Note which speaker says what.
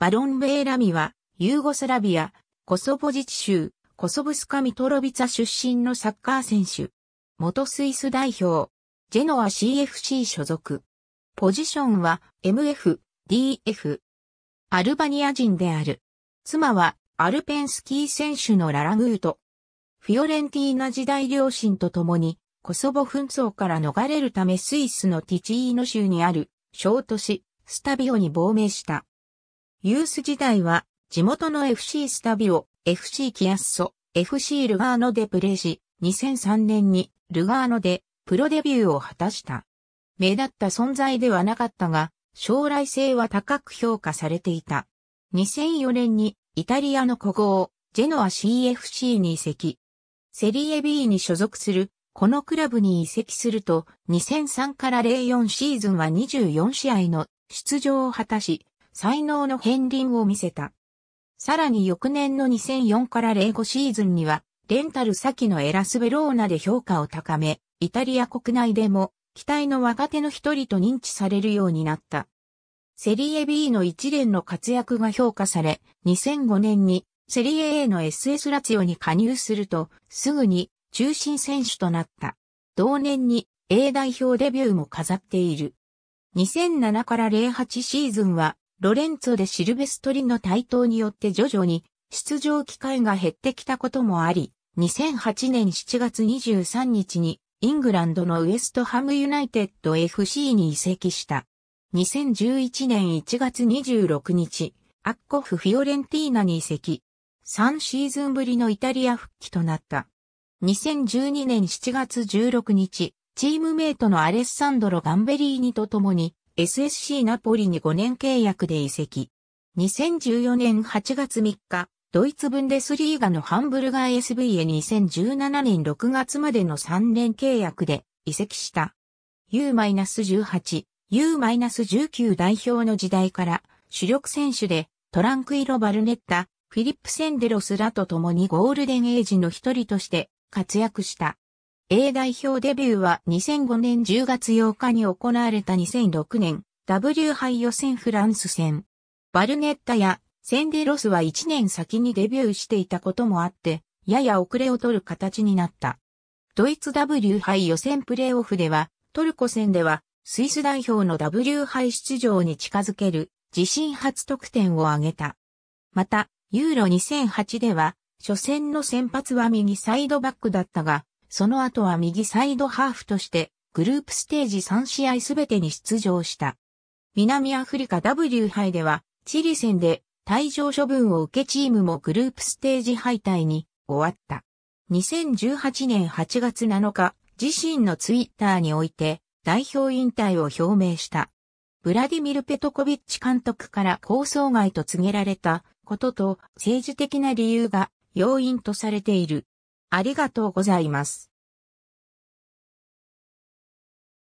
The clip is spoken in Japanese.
Speaker 1: バロンベーラミは、ユーゴスラビア、コソボ自治州、コソブスカミトロビツァ出身のサッカー選手。元スイス代表、ジェノア CFC 所属。ポジションは MF、DF。アルバニア人である。妻はアルペンスキー選手のララグート。フィオレンティーナ時代両親と共に、コソボ紛争から逃れるためスイスのティチーノ州にある小都市、スタビオに亡命した。ユース時代は、地元の FC スタビオ、FC キアッソ、FC ルガーノでプレーし、2003年にルガーノでプロデビューを果たした。目立った存在ではなかったが、将来性は高く評価されていた。2004年にイタリアの古豪、ジェノア CFC に移籍。セリエ B に所属する、このクラブに移籍すると、2003から04シーズンは24試合の出場を果たし、才能の片鱗を見せた。さらに翌年の2004から05シーズンには、レンタル先のエラスベローナで評価を高め、イタリア国内でも、期待の若手の一人と認知されるようになった。セリエ B の一連の活躍が評価され、2005年にセリエ A の SS ラツオに加入すると、すぐに中心選手となった。同年に A 代表デビューも飾っている。2007から08シーズンはロレンツォでシルベストリの台頭によって徐々に出場機会が減ってきたこともあり、2008年7月23日にイングランドのウエストハムユナイテッド FC に移籍した。2011年1月26日、アッコフ・フィオレンティーナに移籍。3シーズンぶりのイタリア復帰となった。2012年7月16日、チームメイトのアレッサンドロ・ガンベリーニと共に SSC ナポリに5年契約で移籍。2014年8月3日、ドイツブンデスリーガのハンブルガー SV へ2017年6月までの3年契約で移籍した。U-18、U-19 代表の時代から主力選手でトランクイロ・バルネッタ、フィリップ・センデロスらと共にゴールデンエイジの一人として活躍した。A 代表デビューは2005年10月8日に行われた2006年 W 杯予選フランス戦。バルネッタやセンデロスは1年先にデビューしていたこともあって、やや遅れを取る形になった。ドイツ W 杯予選プレーオフでは、トルコ戦では、スイス代表の W 杯出場に近づける自身初得点を挙げた。また、ユーロ2008では、初戦の先発は右サイドバックだったが、その後は右サイドハーフとして、グループステージ3試合すべてに出場した。南アフリカ W 杯では、チリ戦で退場処分を受けチームもグループステージ敗退に終わった。2018年8月7日、自身のツイッターにおいて代表引退を表明した。ブラディミル・ペトコビッチ監督から構想外と告げられたことと政治的な理由が要因とされている。ありがとうございます。